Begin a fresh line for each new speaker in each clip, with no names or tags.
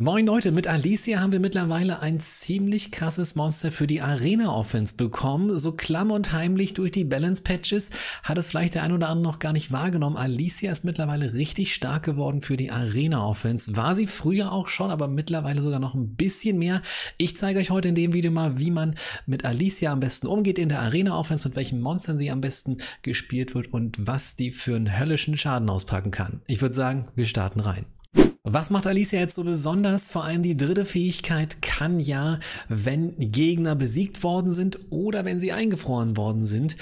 Moin Leute, mit Alicia haben wir mittlerweile ein ziemlich krasses Monster für die Arena-Offense bekommen. So klamm und heimlich durch die Balance-Patches hat es vielleicht der ein oder andere noch gar nicht wahrgenommen. Alicia ist mittlerweile richtig stark geworden für die Arena-Offense. War sie früher auch schon, aber mittlerweile sogar noch ein bisschen mehr. Ich zeige euch heute in dem Video mal, wie man mit Alicia am besten umgeht in der Arena-Offense, mit welchen Monstern sie am besten gespielt wird und was die für einen höllischen Schaden auspacken kann. Ich würde sagen, wir starten rein. Was macht Alicia jetzt so besonders? Vor allem die dritte Fähigkeit kann ja, wenn Gegner besiegt worden sind oder wenn sie eingefroren worden sind,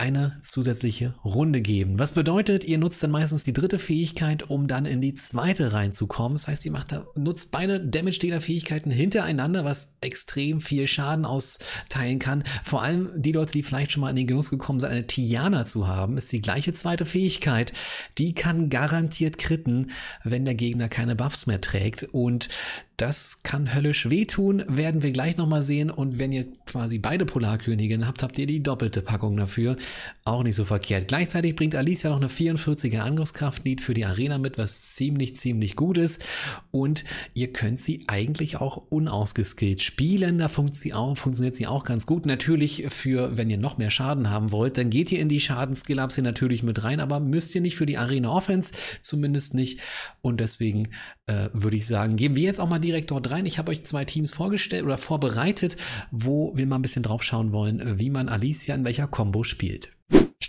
eine zusätzliche Runde geben. Was bedeutet, ihr nutzt dann meistens die dritte Fähigkeit, um dann in die zweite reinzukommen. Das heißt, ihr macht da, nutzt beide Damage-Dealer-Fähigkeiten hintereinander, was extrem viel Schaden austeilen kann. Vor allem die Leute, die vielleicht schon mal in den Genuss gekommen sind, eine Tiana zu haben, ist die gleiche zweite Fähigkeit. Die kann garantiert kritten, wenn der Gegner keine Buffs mehr trägt. Und das kann höllisch wehtun, werden wir gleich nochmal sehen. Und wenn ihr quasi beide Polarköniginnen habt, habt ihr die doppelte Packung dafür. Auch nicht so verkehrt. Gleichzeitig bringt Alicia noch eine 44er Angriffskraft-Lied für die Arena mit, was ziemlich, ziemlich gut ist. Und ihr könnt sie eigentlich auch unausgeskillt spielen. Da funktioniert sie auch ganz gut. Natürlich für, wenn ihr noch mehr Schaden haben wollt, dann geht ihr in die schadenskill ups hier natürlich mit rein, aber müsst ihr nicht für die Arena Offense, zumindest nicht. Und deswegen äh, würde ich sagen, geben wir jetzt auch mal die direkt dort rein. Ich habe euch zwei Teams vorgestellt oder vorbereitet, wo wir mal ein bisschen drauf schauen wollen, äh, wie man Alicia in welcher Combo spielt.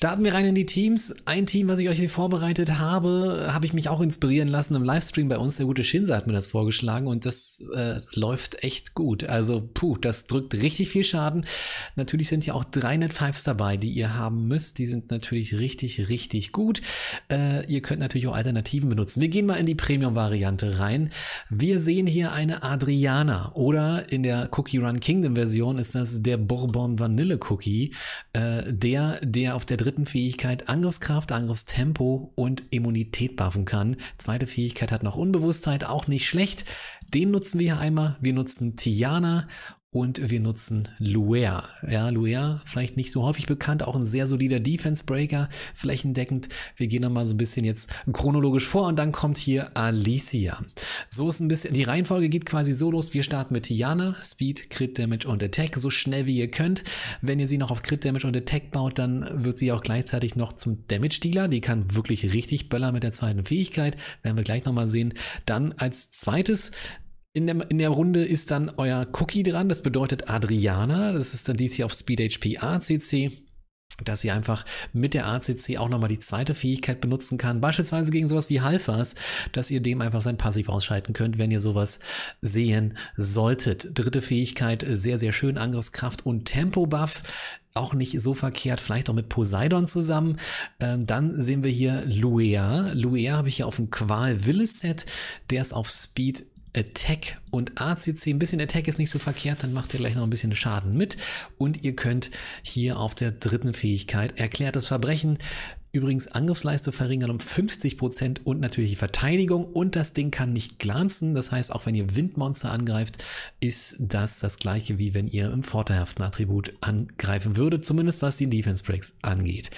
Starten wir rein in die Teams. Ein Team, was ich euch hier vorbereitet habe, habe ich mich auch inspirieren lassen im Livestream bei uns. Der gute Shinsa hat mir das vorgeschlagen und das äh, läuft echt gut. Also, puh, das drückt richtig viel Schaden. Natürlich sind hier auch 300 Fives dabei, die ihr haben müsst. Die sind natürlich richtig, richtig gut. Äh, ihr könnt natürlich auch Alternativen benutzen. Wir gehen mal in die Premium-Variante rein. Wir sehen hier eine Adriana oder in der Cookie Run Kingdom Version ist das der Bourbon Vanille Cookie, äh, der, der auf der dritten dritten Fähigkeit Angriffskraft, Angriffstempo und Immunität buffen kann. Zweite Fähigkeit hat noch Unbewusstheit, auch nicht schlecht. Den nutzen wir hier einmal. Wir nutzen Tiana und wir nutzen Luer. Ja, Luer, vielleicht nicht so häufig bekannt, auch ein sehr solider Defense Breaker, flächendeckend. Wir gehen nochmal so ein bisschen jetzt chronologisch vor und dann kommt hier Alicia. So ist ein bisschen, die Reihenfolge geht quasi so los. Wir starten mit Tiana, Speed, Crit Damage und Attack, so schnell wie ihr könnt. Wenn ihr sie noch auf Crit Damage und Attack baut, dann wird sie auch gleichzeitig noch zum Damage Dealer. Die kann wirklich richtig böllern mit der zweiten Fähigkeit, werden wir gleich nochmal sehen. Dann als zweites in der, in der, Runde ist dann euer Cookie dran, das bedeutet Adriana, das ist dann dies hier auf Speed HP ACC, dass ihr einfach mit der ACC auch nochmal die zweite Fähigkeit benutzen kann, beispielsweise gegen sowas wie Halfas, dass ihr dem einfach sein Passiv ausschalten könnt, wenn ihr sowas sehen solltet. Dritte Fähigkeit, sehr, sehr schön, Angriffskraft und Tempo-Buff auch nicht so verkehrt, vielleicht auch mit Poseidon zusammen. Ähm, dann sehen wir hier Luea. Luea habe ich hier auf dem Qual Willis Set. Der ist auf Speed Attack und ACC. Ein bisschen Attack ist nicht so verkehrt, dann macht ihr gleich noch ein bisschen Schaden mit. Und ihr könnt hier auf der dritten Fähigkeit erklärtes Verbrechen übrigens Angriffsleiste verringern um 50% und natürlich die Verteidigung. Und das Ding kann nicht glanzen. Das heißt, auch wenn ihr Windmonster angreift, ist das das gleiche, wie wenn ihr im vorteilhaften Attribut angreifen würdet. Zumindest was die Defense Breaks angeht.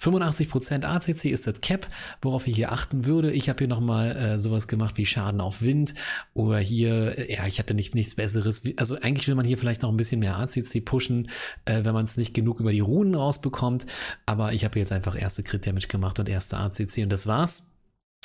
85% ACC ist das Cap, worauf ich hier achten würde. Ich habe hier nochmal äh, sowas gemacht wie Schaden auf Wind oder hier, äh, ja, ich hatte nicht, nichts Besseres. Also eigentlich will man hier vielleicht noch ein bisschen mehr ACC pushen, äh, wenn man es nicht genug über die Runen rausbekommt. Aber ich habe jetzt einfach erste Crit Damage gemacht und erste ACC und das war's.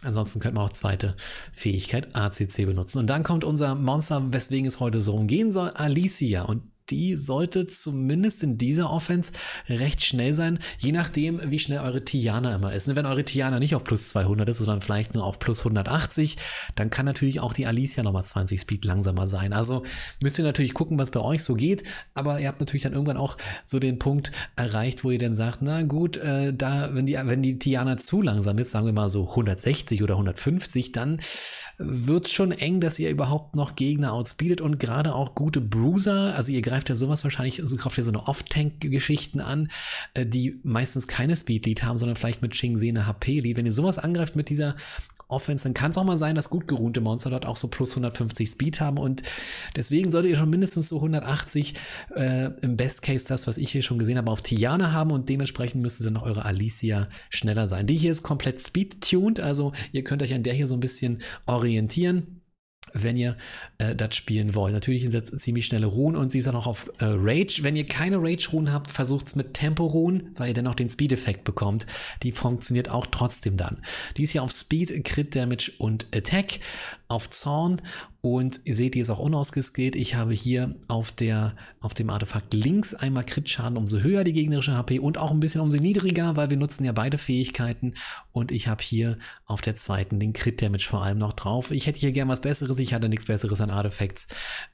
Ansonsten könnte man auch zweite Fähigkeit ACC benutzen. Und dann kommt unser Monster, weswegen es heute so rumgehen soll, Alicia. Und die sollte zumindest in dieser Offense recht schnell sein, je nachdem, wie schnell eure Tiana immer ist. Ne, wenn eure Tiana nicht auf plus 200 ist, sondern vielleicht nur auf plus 180, dann kann natürlich auch die Alicia nochmal 20 Speed langsamer sein. Also müsst ihr natürlich gucken, was bei euch so geht, aber ihr habt natürlich dann irgendwann auch so den Punkt erreicht, wo ihr dann sagt, na gut, äh, da, wenn die, wenn die Tiana zu langsam ist, sagen wir mal so 160 oder 150, dann wird es schon eng, dass ihr überhaupt noch Gegner outspeedet und gerade auch gute Bruiser, also ihr greift greift ja sowas wahrscheinlich, so also greift ja so eine Off-Tank-Geschichten an, äh, die meistens keine Speed-Lead haben, sondern vielleicht mit Shing-Se eine HP-Lead. Wenn ihr sowas angreift mit dieser Offense, dann kann es auch mal sein, dass gut geruhte Monster dort auch so plus 150 Speed haben und deswegen solltet ihr schon mindestens so 180 äh, im Best Case das, was ich hier schon gesehen habe, auf Tiana haben und dementsprechend müsste dann auch eure Alicia schneller sein. Die hier ist komplett speed-tuned, also ihr könnt euch an der hier so ein bisschen orientieren wenn ihr äh, das spielen wollt. Natürlich sind das ziemlich schnelle Ruhen und sie ist auch noch auf äh, Rage. Wenn ihr keine Rage-Ruhen habt, versucht es mit Tempo-Ruhen, weil ihr dann noch den Speed-Effekt bekommt. Die funktioniert auch trotzdem dann. Die ist hier auf Speed, Crit-Damage und Attack auf Zorn und ihr seht, die ist auch unausgeskillt. Ich habe hier auf, der, auf dem Artefakt links einmal Crit-Schaden, umso höher die gegnerische HP und auch ein bisschen umso niedriger, weil wir nutzen ja beide Fähigkeiten und ich habe hier auf der zweiten den Crit-Damage vor allem noch drauf. Ich hätte hier gern was Besseres, ich hatte nichts Besseres an Artefacts.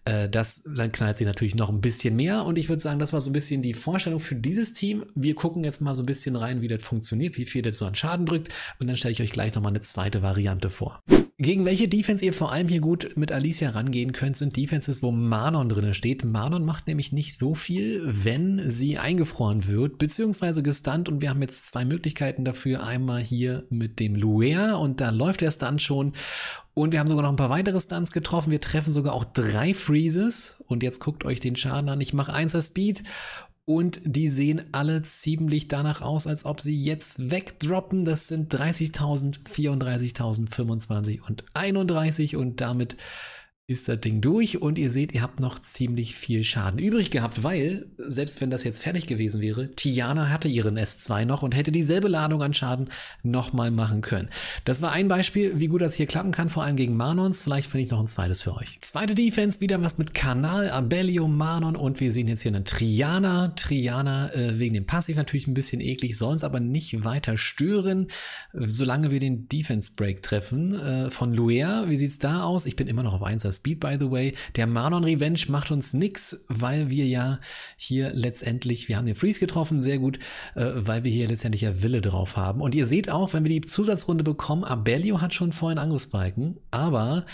Äh, das, dann knallt sie natürlich noch ein bisschen mehr und ich würde sagen, das war so ein bisschen die Vorstellung für dieses Team. Wir gucken jetzt mal so ein bisschen rein, wie das funktioniert, wie viel das so an Schaden drückt und dann stelle ich euch gleich nochmal eine zweite Variante vor. Gegen welche Defense ihr vor allem hier gut mit Alicia rangehen könnt, sind Defenses, wo Manon drin steht. Manon macht nämlich nicht so viel, wenn sie eingefroren wird, beziehungsweise gestunt. Und wir haben jetzt zwei Möglichkeiten dafür. Einmal hier mit dem Luea und da läuft der Stunt schon. Und wir haben sogar noch ein paar weitere Stunts getroffen. Wir treffen sogar auch drei Freezes. Und jetzt guckt euch den Schaden an. Ich mache 1er Speed und die sehen alle ziemlich danach aus, als ob sie jetzt wegdroppen. Das sind 30.000, 34.000, 25 und 31 und damit ist das Ding durch und ihr seht, ihr habt noch ziemlich viel Schaden übrig gehabt, weil, selbst wenn das jetzt fertig gewesen wäre, Tiana hatte ihren S2 noch und hätte dieselbe Ladung an Schaden nochmal machen können. Das war ein Beispiel, wie gut das hier klappen kann, vor allem gegen Manons. Vielleicht finde ich noch ein zweites für euch. Zweite Defense, wieder was mit Kanal, Abellio, Manon und wir sehen jetzt hier einen Triana. Triana äh, wegen dem Passiv natürlich ein bisschen eklig, soll uns aber nicht weiter stören, solange wir den Defense Break treffen. Äh, von Luer. wie sieht es da aus? Ich bin immer noch auf 1 als Speed, by the way. Der Manon Revenge macht uns nichts, weil wir ja hier letztendlich, wir haben den Freeze getroffen, sehr gut, äh, weil wir hier letztendlich ja Wille drauf haben. Und ihr seht auch, wenn wir die Zusatzrunde bekommen, Abellio hat schon vorhin Angriffsbalken, aber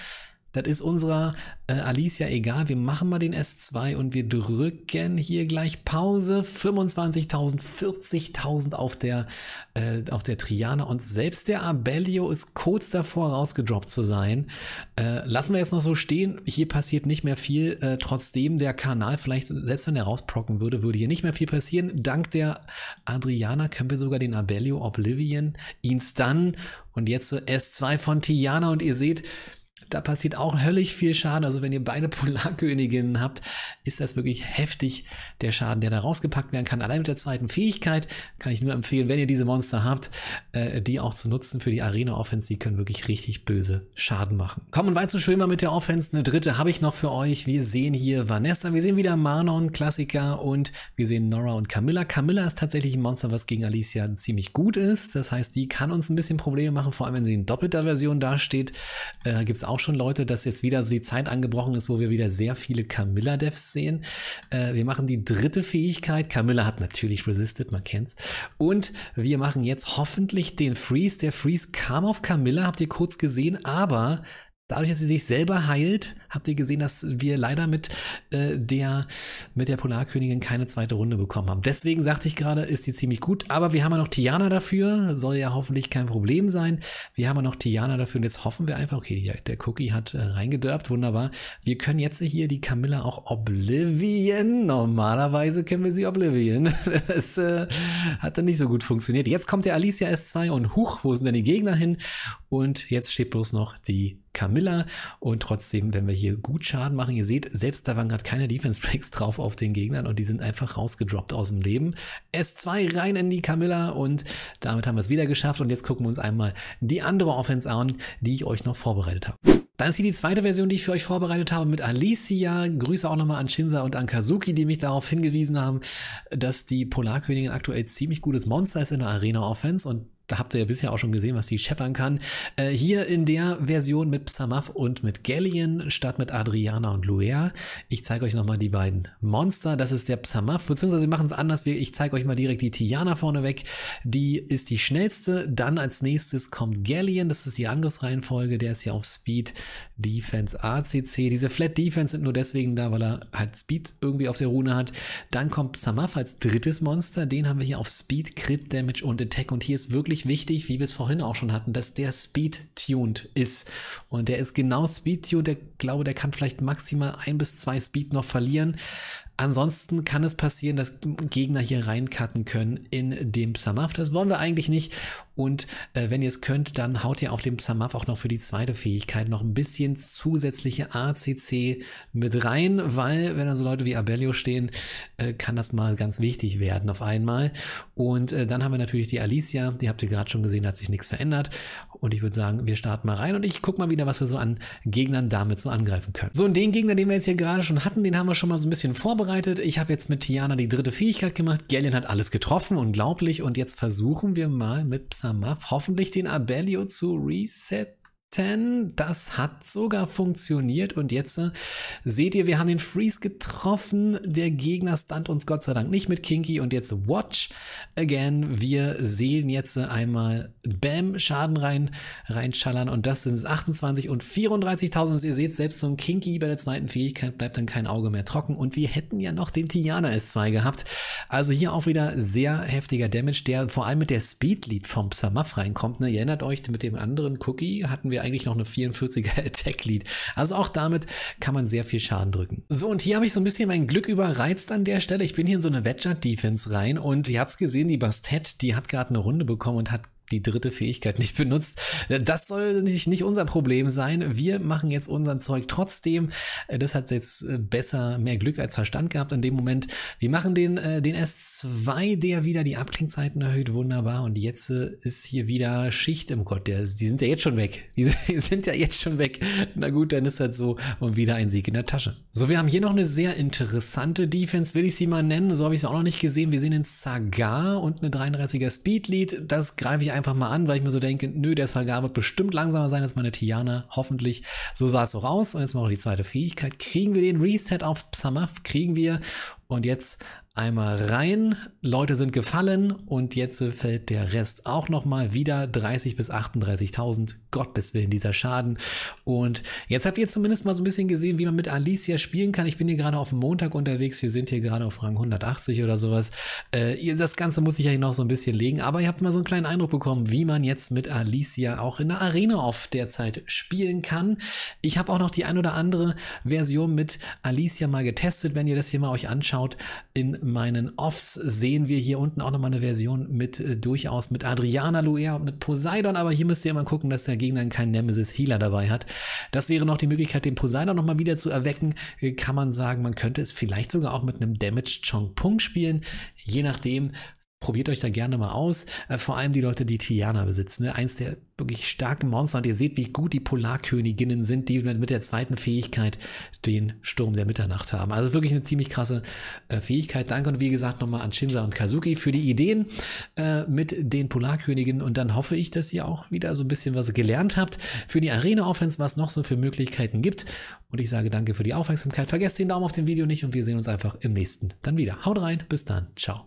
das ist unserer äh, Alicia egal. Wir machen mal den S2 und wir drücken hier gleich Pause. 25.000, 40.000 auf der, äh, auf der Triana. Und selbst der Abellio ist kurz davor rausgedroppt zu sein. Äh, lassen wir jetzt noch so stehen. Hier passiert nicht mehr viel. Äh, trotzdem der Kanal, vielleicht selbst wenn er rausprocken würde, würde hier nicht mehr viel passieren. Dank der Adriana können wir sogar den Abellio Oblivion, ihn stunnen. Und jetzt S2 von Tiana und ihr seht, da passiert auch höllisch viel Schaden. Also wenn ihr beide Polarköniginnen habt, ist das wirklich heftig, der Schaden, der da rausgepackt werden kann. Allein mit der zweiten Fähigkeit kann ich nur empfehlen, wenn ihr diese Monster habt, äh, die auch zu nutzen für die Arena-Offense. Die können wirklich richtig böse Schaden machen. Kommen wir zu Schwimmer mit der Offense. Eine dritte habe ich noch für euch. Wir sehen hier Vanessa, wir sehen wieder Manon, Klassiker und wir sehen Nora und Camilla. Camilla ist tatsächlich ein Monster, was gegen Alicia ziemlich gut ist. Das heißt, die kann uns ein bisschen Probleme machen, vor allem wenn sie in doppelter Version dasteht. Äh, Gibt es auch auch schon Leute, dass jetzt wieder so die Zeit angebrochen ist, wo wir wieder sehr viele Camilla-Devs sehen. Äh, wir machen die dritte Fähigkeit. Camilla hat natürlich resisted, man kennt's. Und wir machen jetzt hoffentlich den Freeze. Der Freeze kam auf Camilla, habt ihr kurz gesehen, aber Dadurch, dass sie sich selber heilt, habt ihr gesehen, dass wir leider mit, äh, der, mit der Polarkönigin keine zweite Runde bekommen haben. Deswegen sagte ich gerade, ist die ziemlich gut. Aber wir haben ja noch Tiana dafür. Soll ja hoffentlich kein Problem sein. Wir haben ja noch Tiana dafür. Und jetzt hoffen wir einfach, okay, der Cookie hat äh, reingedörpt. Wunderbar. Wir können jetzt hier die Camilla auch Oblivion. Normalerweise können wir sie Oblivion. Es äh, hat dann nicht so gut funktioniert. Jetzt kommt der Alicia S2 und huch, wo sind denn die Gegner hin? Und jetzt steht bloß noch die Camilla. Und trotzdem, wenn wir hier gut Schaden machen, ihr seht, selbst da waren gerade keine Defense Breaks drauf auf den Gegnern und die sind einfach rausgedroppt aus dem Leben. S2 rein in die Camilla und damit haben wir es wieder geschafft. Und jetzt gucken wir uns einmal die andere Offense an, die ich euch noch vorbereitet habe. Dann ist hier die zweite Version, die ich für euch vorbereitet habe mit Alicia. Grüße auch nochmal an Shinza und an Kazuki, die mich darauf hingewiesen haben, dass die Polarkönigin aktuell ziemlich gutes Monster ist in der Arena-Offense und da habt ihr ja bisher auch schon gesehen, was die scheppern kann. Äh, hier in der Version mit Psamaf und mit Galleon statt mit Adriana und Luea. Ich zeige euch nochmal die beiden Monster. Das ist der Psamaf, beziehungsweise wir machen es anders. Ich zeige euch mal direkt die Tiana vorneweg. Die ist die schnellste. Dann als nächstes kommt Galleon. Das ist die Angriffsreihenfolge. Der ist hier auf Speed Defense ACC. Diese Flat Defense sind nur deswegen da, weil er halt Speed irgendwie auf der Rune hat. Dann kommt Samaf als drittes Monster. Den haben wir hier auf Speed, Crit Damage und Attack. Und hier ist wirklich wichtig, wie wir es vorhin auch schon hatten, dass der Speed-tuned ist. Und der ist genau Speed-tuned. Ich glaube, der kann vielleicht maximal ein bis zwei Speed noch verlieren. Ansonsten kann es passieren, dass Gegner hier reincutten können in den Psamaf. Das wollen wir eigentlich nicht. Und äh, wenn ihr es könnt, dann haut ihr auf dem Zamaf auch noch für die zweite Fähigkeit noch ein bisschen zusätzliche ACC mit rein, weil wenn da so Leute wie Abellio stehen, äh, kann das mal ganz wichtig werden auf einmal. Und äh, dann haben wir natürlich die Alicia, die habt ihr gerade schon gesehen, hat sich nichts verändert. Und ich würde sagen, wir starten mal rein und ich gucke mal wieder, was wir so an Gegnern damit so angreifen können. So, und den Gegner, den wir jetzt hier gerade schon hatten, den haben wir schon mal so ein bisschen vorbereitet. Ich habe jetzt mit Tiana die dritte Fähigkeit gemacht. Galen hat alles getroffen, unglaublich. Und jetzt versuchen wir mal mit Psalm Samav hoffentlich den Abellio zu resetten testen. Das hat sogar funktioniert und jetzt äh, seht ihr, wir haben den Freeze getroffen. Der Gegner stand uns Gott sei Dank nicht mit Kinky und jetzt Watch again. Wir sehen jetzt äh, einmal Bam Schaden rein, reinschallern und das sind 28 und 34.000. Ihr seht, selbst so ein Kinky bei der zweiten Fähigkeit bleibt dann kein Auge mehr trocken und wir hätten ja noch den Tiana S2 gehabt. Also hier auch wieder sehr heftiger Damage, der vor allem mit der Speed Leap vom Samaf reinkommt. Ne? Ihr erinnert euch, mit dem anderen Cookie hatten wir eigentlich noch eine 44er Attack Lead. Also auch damit kann man sehr viel Schaden drücken. So, und hier habe ich so ein bisschen mein Glück überreizt an der Stelle. Ich bin hier in so eine Wedger Defense rein und ihr habt es gesehen, die Bastet, die hat gerade eine Runde bekommen und hat die dritte Fähigkeit nicht benutzt. Das soll nicht, nicht unser Problem sein. Wir machen jetzt unseren Zeug trotzdem. Das hat jetzt äh, besser mehr Glück als Verstand gehabt in dem Moment. Wir machen den, äh, den S2, der wieder die Abklingzeiten erhöht. Wunderbar. Und jetzt äh, ist hier wieder Schicht im Gott. die sind ja jetzt schon weg. Die sind ja jetzt schon weg. Na gut, dann ist halt so. Und wieder ein Sieg in der Tasche. So, wir haben hier noch eine sehr interessante Defense, will ich sie mal nennen. So habe ich sie auch noch nicht gesehen. Wir sehen den Sagar und eine 33er Speed Lead. Das greife ich einfach mal an, weil ich mir so denke, nö, der Salgar wird bestimmt langsamer sein als meine Tiana. Hoffentlich. So sah es so raus. Und jetzt machen wir die zweite Fähigkeit. Kriegen wir den Reset auf Psamaf? Kriegen wir. Und jetzt einmal rein. Leute sind gefallen und jetzt fällt der Rest auch nochmal wieder 30 bis 38.000. Gottes Willen, dieser Schaden. Und jetzt habt ihr zumindest mal so ein bisschen gesehen, wie man mit Alicia spielen kann. Ich bin hier gerade auf Montag unterwegs. Wir sind hier gerade auf Rang 180 oder sowas. Äh, das Ganze muss ich eigentlich noch so ein bisschen legen, aber ihr habt mal so einen kleinen Eindruck bekommen, wie man jetzt mit Alicia auch in der Arena auf derzeit spielen kann. Ich habe auch noch die ein oder andere Version mit Alicia mal getestet, wenn ihr das hier mal euch anschaut in meinen Offs sehen wir hier unten auch nochmal eine Version mit äh, durchaus mit Adriana Luer und mit Poseidon, aber hier müsst ihr mal gucken, dass der Gegner keinen Nemesis Healer dabei hat. Das wäre noch die Möglichkeit, den Poseidon nochmal wieder zu erwecken. Äh, kann man sagen, man könnte es vielleicht sogar auch mit einem Damage Chong Pung spielen. Je nachdem, Probiert euch da gerne mal aus. Äh, vor allem die Leute, die Tiana besitzen. Ne? Eins der wirklich starken Monster. Und ihr seht, wie gut die Polarköniginnen sind, die mit der zweiten Fähigkeit den Sturm der Mitternacht haben. Also wirklich eine ziemlich krasse äh, Fähigkeit. Danke und wie gesagt nochmal an Shinsa und Kazuki für die Ideen äh, mit den Polarköniginnen. Und dann hoffe ich, dass ihr auch wieder so ein bisschen was gelernt habt für die Arena-Offense, was noch so für Möglichkeiten gibt. Und ich sage danke für die Aufmerksamkeit. Vergesst den Daumen auf dem Video nicht und wir sehen uns einfach im nächsten dann wieder. Haut rein, bis dann. Ciao.